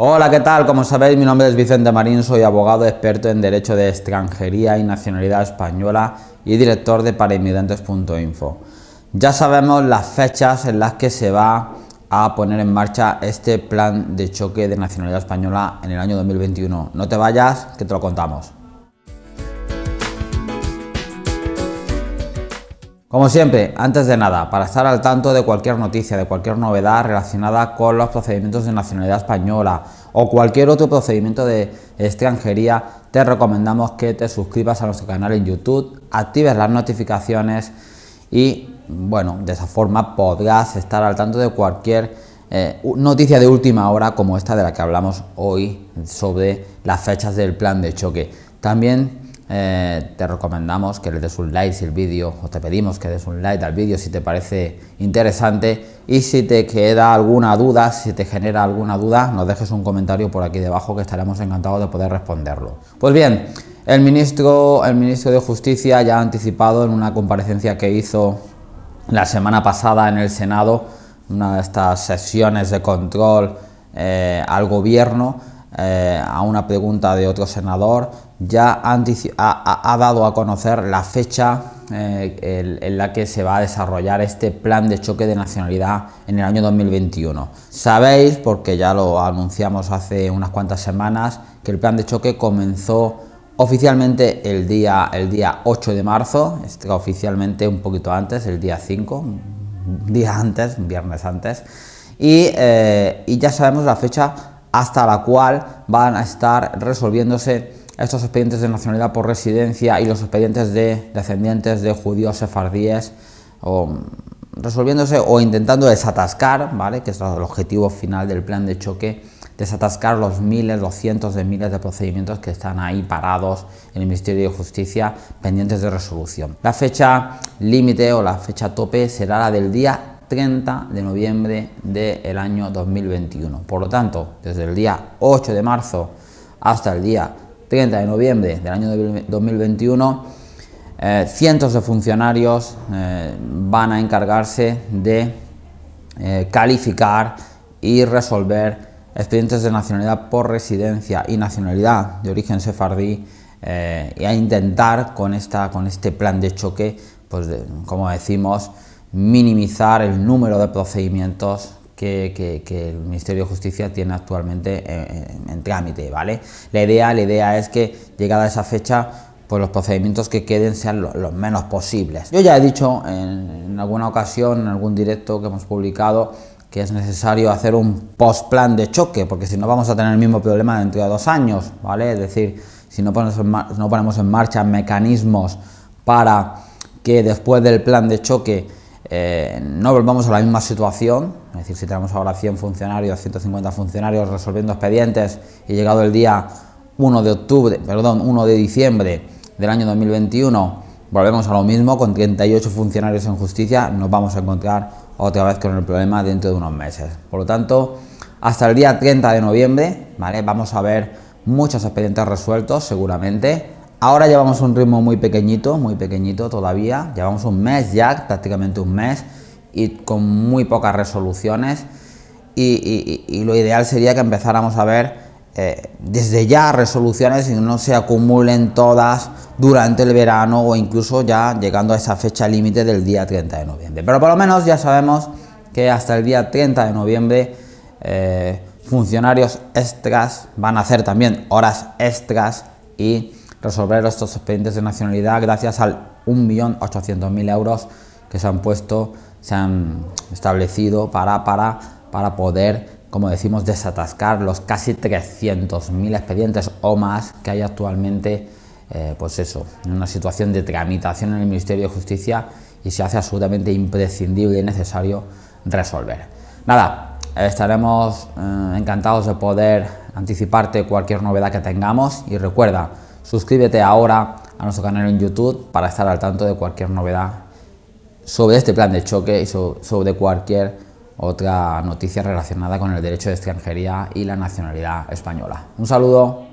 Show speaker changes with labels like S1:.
S1: Hola, ¿qué tal? Como sabéis, mi nombre es Vicente Marín, soy abogado experto en Derecho de Extranjería y Nacionalidad Española y director de parainmigrantes.info. Ya sabemos las fechas en las que se va a poner en marcha este plan de choque de nacionalidad española en el año 2021. No te vayas, que te lo contamos. Como siempre, antes de nada, para estar al tanto de cualquier noticia, de cualquier novedad relacionada con los procedimientos de nacionalidad española o cualquier otro procedimiento de extranjería, te recomendamos que te suscribas a nuestro canal en YouTube, actives las notificaciones y, bueno, de esa forma podrás estar al tanto de cualquier eh, noticia de última hora como esta de la que hablamos hoy sobre las fechas del plan de choque. También eh, te recomendamos que le des un like si el vídeo, o te pedimos que des un like al vídeo si te parece interesante y si te queda alguna duda, si te genera alguna duda, nos dejes un comentario por aquí debajo que estaremos encantados de poder responderlo. Pues bien, el ministro, el ministro de Justicia ya ha anticipado en una comparecencia que hizo la semana pasada en el Senado, una de estas sesiones de control eh, al gobierno, eh, a una pregunta de otro senador, ya ha, dado a conocer la fecha eh, en la que se va a desarrollar este plan de choque de nacionalidad en el año 2021. Sabéis, porque ya lo anunciamos hace unas cuantas semanas, que el plan de choque comenzó oficialmente el día, el día 8 de marzo, oficialmente un poquito antes, el día 5, un día antes, un viernes antes, y eh, ya sabemos la fecha hasta la cual van a estar resolviéndose estos expedientes de nacionalidad por residencia y los expedientes de descendientes de judíos sefardíes o mm, resolviéndose o intentando desatascar, ¿vale? que es el objetivo final del plan de choque, desatascar los miles, los cientos de miles de procedimientos que están ahí parados en el Ministerio de Justicia pendientes de resolución. La fecha límite o la fecha tope será la del día 30 de noviembre del año 2021. Por lo tanto, desde el día 8 de marzo hasta el día 30 de noviembre del año 2021, eh, cientos de funcionarios eh, van a encargarse de eh, calificar y resolver expedientes de nacionalidad por residencia y nacionalidad de origen sefardí y a intentar con, esta, con este plan de choque, pues como decimos, minimizar el número de procedimientos que, el Ministerio de Justicia tiene actualmente en, trámite, ¿vale? La idea, la idea es que llegada esa fecha, pues los procedimientos que queden sean los, menos posibles. Yo ya he dicho en, alguna ocasión, en algún directo que hemos publicado, que es necesario hacer un post-plan de choque, porque si no vamos a tener el mismo problema dentro de dos años, ¿vale? Es decir, si no ponemos en marcha mecanismos para que después del plan de choque eh, no volvamos a la misma situación, es decir, si tenemos ahora 100 funcionarios, 150 funcionarios resolviendo expedientes y llegado el día 1 de octubre, perdón, 1 de diciembre del año 2021, volvemos a lo mismo, con 38 funcionarios en justicia nos vamos a encontrar otra vez con el problema dentro de unos meses. Por lo tanto, hasta el día 30 de noviembre, ¿vale? Vamos a ver muchos expedientes resueltos seguramente, Ahora llevamos un ritmo muy pequeñito, muy pequeñito todavía. Llevamos un mes ya, prácticamente un mes, y con muy pocas resoluciones. Y, lo ideal sería que empezáramos a ver eh, desde ya resoluciones y no se acumulen todas durante el verano o incluso ya llegando a esa fecha límite del día 30 de noviembre. Pero por lo menos ya sabemos que hasta el día 30 de noviembre eh, funcionarios extras van a hacer también horas extras y resolver estos expedientes de nacionalidad gracias al 1.800.000 euros que se han puesto, se han establecido para, para, para poder, como decimos, desatascar los casi 300.000 expedientes o más que hay actualmente, eh, pues eso, en una situación de tramitación en el Ministerio de Justicia y se hace absolutamente imprescindible y necesario resolver. Nada, estaremos eh, encantados de poder anticiparte cualquier novedad que tengamos y recuerda, Suscríbete ahora a nuestro canal en YouTube para estar al tanto de cualquier novedad sobre este plan de choque y sobre cualquier otra noticia relacionada con el derecho de extranjería y la nacionalidad española. Un saludo.